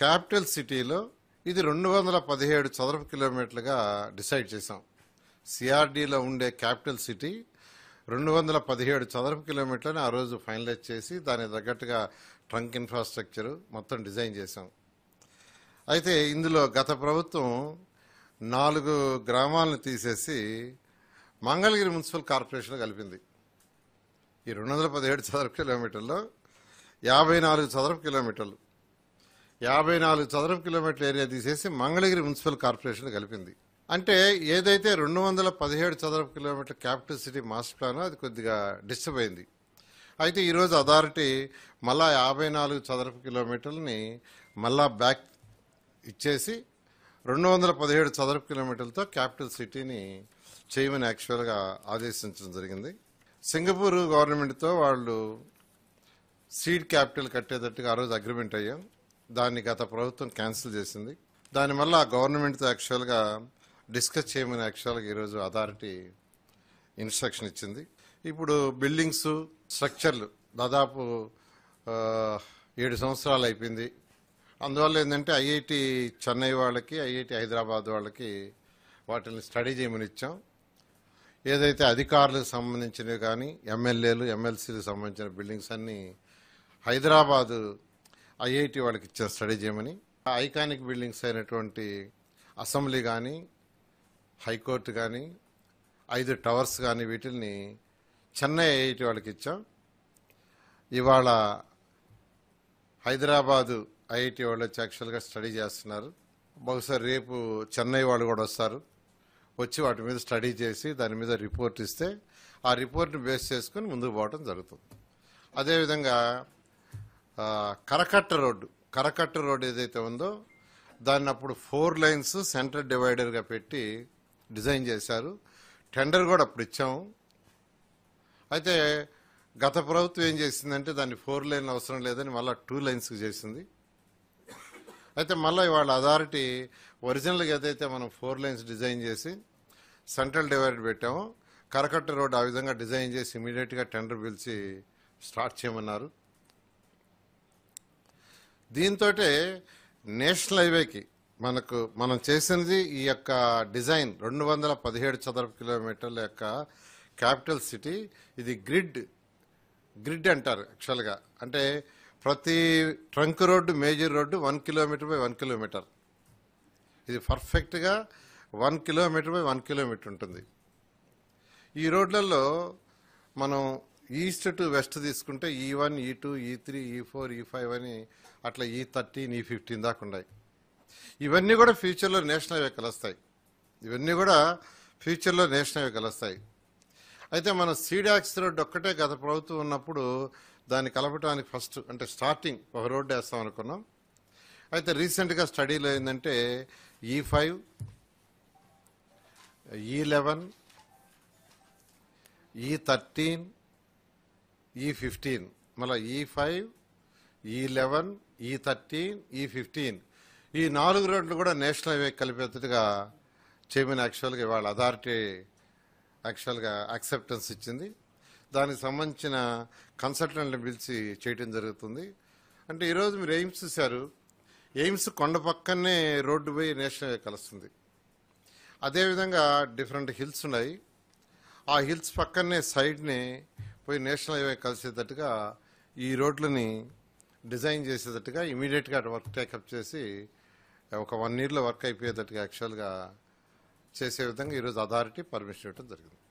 capital సిటీలో ఇది రెండు వందల పదిహేడు చదరపు కిలోమీటర్లుగా డిసైడ్ చేశాం సిఆర్డీలో ఉండే క్యాపిటల్ సిటీ రెండు వందల పదిహేడు చదరపు కిలోమీటర్లని ఆ రోజు ఫైనలైజ్ చేసి దానికి తగ్గట్టుగా ట్రంక్ ఇన్ఫ్రాస్ట్రక్చర్ మొత్తం డిజైన్ చేశాం అయితే ఇందులో గత ప్రభుత్వం నాలుగు గ్రామాలను తీసేసి మంగళగిరి మున్సిపల్ కార్పొరేషన్ కలిపింది ఈ రెండు వందల పదిహేడు చదరపు కిలోమీటర్లో యాభై నాలుగు చదరపు కిలోమీటర్లు యాభై నాలుగు చదరపు కిలోమీటర్ల ఏరియా తీసేసి మంగళగిరి మున్సిపల్ కార్పొరేషన్ కలిపింది అంటే ఏదైతే రెండు వందల పదిహేడు చదరపు కిలోమీటర్ల క్యాపిటల్ సిటీ మాస్టర్ ప్లాన్ అది కొద్దిగా డిస్టర్బ్ అయింది అయితే ఈరోజు అథారిటీ మళ్ళా యాభై నాలుగు చదరపు కిలోమీటర్లని మళ్ళా బ్యాక్ ఇచ్చేసి రెండు వందల పదిహేడు చదరపు కిలోమీటర్లతో క్యాపిటల్ సిటీని చేయమని యాక్చువల్గా ఆదేశించడం జరిగింది సింగపూర్ గవర్నమెంట్తో వాళ్ళు సీడ్ క్యాపిటల్ కట్టేటట్టుగా ఆ రోజు అగ్రిమెంట్ అయ్యాం దాన్ని గత ప్రభుత్వం క్యాన్సిల్ చేసింది దానివల్ల గవర్నమెంట్తో యాక్చువల్గా డిస్కస్ చేయమని యాక్చువల్గా ఈరోజు అథారిటీ ఇన్స్ట్రక్షన్ ఇచ్చింది ఇప్పుడు బిల్డింగ్స్ స్ట్రక్చర్లు దాదాపు ఏడు సంవత్సరాలు అయిపోయింది అందువల్ల ఏంటంటే ఐఐటి చెన్నై వాళ్ళకి ఐఐటి హైదరాబాద్ వాళ్ళకి వాటిని స్టడీ చేయమని ఇచ్చాం ఏదైతే అధికారులకు సంబంధించినవి కానీ ఎమ్మెల్యేలు ఎమ్మెల్సీలకు సంబంధించిన బిల్డింగ్స్ అన్నీ హైదరాబాదు ఐఐటి వాళ్ళకి ఇచ్చారు స్టడీ చేయమని ఐకానిక్ బిల్డింగ్స్ అయినటువంటి అసెంబ్లీ కానీ హైకోర్టు కానీ ఐదు టవర్స్ కానీ వీటిల్ని చెన్నై ఐఐటి వాళ్ళకి ఇచ్చాం ఇవాళ హైదరాబాదు ఐఐటి వాళ్ళు వచ్చి యాక్చువల్గా స్టడీ చేస్తున్నారు బహుశా రేపు చెన్నై వాళ్ళు కూడా వస్తారు వచ్చి వాటి మీద స్టడీ చేసి దాని మీద రిపోర్ట్ ఇస్తే ఆ రిపోర్ట్ని బేస్ చేసుకుని ముందుకు పోవడం జరుగుతుంది అదేవిధంగా కరకట్ట రోడ్డు కరకట్ట రోడ్డు ఏదైతే ఉందో దాన్ని అప్పుడు ఫోర్ లైన్స్ సెంటర్ డివైడర్గా పెట్టి డిజైన్ చేశారు టెండర్ కూడా అప్పుడు ఇచ్చాము అయితే గత ప్రభుత్వం ఏం చేసిందంటే దాన్ని ఫోర్ లైన్ అవసరం లేదని మళ్ళీ టూ లైన్స్కి చేసింది అయితే మళ్ళీ వాళ్ళ అథారిటీ ఒరిజినల్గా ఏదైతే మనం ఫోర్ లైన్స్ డిజైన్ చేసి సెంట్రల్ డివైడ్ పెట్టామో కరకట్ట రోడ్ ఆ విధంగా డిజైన్ చేసి ఇమీడియట్గా టెండర్ పిలిచి స్టార్ట్ చేయమన్నారు దీంతో నేషనల్ హైవేకి మనకు మనం చేసినది ఈ యొక్క డిజైన్ రెండు వందల పదిహేడు చదరపు కిలోమీటర్ల యొక్క క్యాపిటల్ సిటీ ఇది గ్రిడ్ గ్రిడ్ అంటారు యాక్చువల్గా అంటే ప్రతి trunk road major road one kilometre by one kilometre ఇది పర్ఫెక్ట్గా one kilometre by one kilometre ఉంటుంది ఈ రోడ్లలో మనం ఈస్ట్ టు వెస్ట్ తీసుకుంటే ఈ వన్ ఈ టూ ఈ త్రీ ఈ ఫోర్ ఈ ఫైవ్ అని అట్లా ఈ థర్టీన్ ఈ ఫిఫ్టీన్ దాకా ఉన్నాయి ఇవన్నీ కూడా ఫ్యూచర్లో నేషనల్ హైవే కలుస్తాయి ఇవన్నీ కూడా ఫ్యూచర్లో నేషనల్ హైవే కలుస్తాయి అయితే మన సీడాక్స్ రోడ్డు ఒక్కటే గత ప్రభుత్వం ఉన్నప్పుడు దాన్ని కలపడానికి ఫస్ట్ అంటే స్టార్టింగ్ ఒక రోడ్డు వేస్తాం అనుకున్నాం అయితే రీసెంట్గా స్టడీలో ఏంటంటే ఈ ఫైవ్ ఈ లెవెన్ ఈ థర్టీన్ ఈ ఫిఫ్టీన్ మళ్ళీ ఈ ఫైవ్ ఈ లెవెన్ ఈ థర్టీన్ ఈ ఫిఫ్టీన్ ఈ నాలుగు రోడ్లు కూడా నేషనల్ హైవే కలిపేట్టుగా చైర్మన్ యాక్చువల్గా వాళ్ళ అథారిటీ యాక్చువల్గా యాక్సెప్టెన్స్ ఇచ్చింది దానికి సంబంధించిన కన్సల్టెంట్ని పిలిచి చేయటం జరుగుతుంది అంటే ఈరోజు మీరు ఎయిమ్స్ చూశారు ఎయిమ్స్ కొండ పక్కనే రోడ్డు పోయి నేషనల్ హైవే కలుస్తుంది అదేవిధంగా డిఫరెంట్ హిల్స్ ఉన్నాయి ఆ హిల్స్ పక్కనే సైడ్ని పోయి నేషనల్ హైవే కలిసేటట్టుగా ఈ రోడ్లని డిజైన్ చేసేటట్టుగా ఇమీడియట్గా వర్క్ టేకప్ చేసి ఒక వన్ ఇయర్లో వర్క్ అయిపోయేటట్టుగా యాక్చువల్గా చేసే విధంగా ఈరోజు అథారిటీ పర్మిషన్ ఇవ్వడం జరిగింది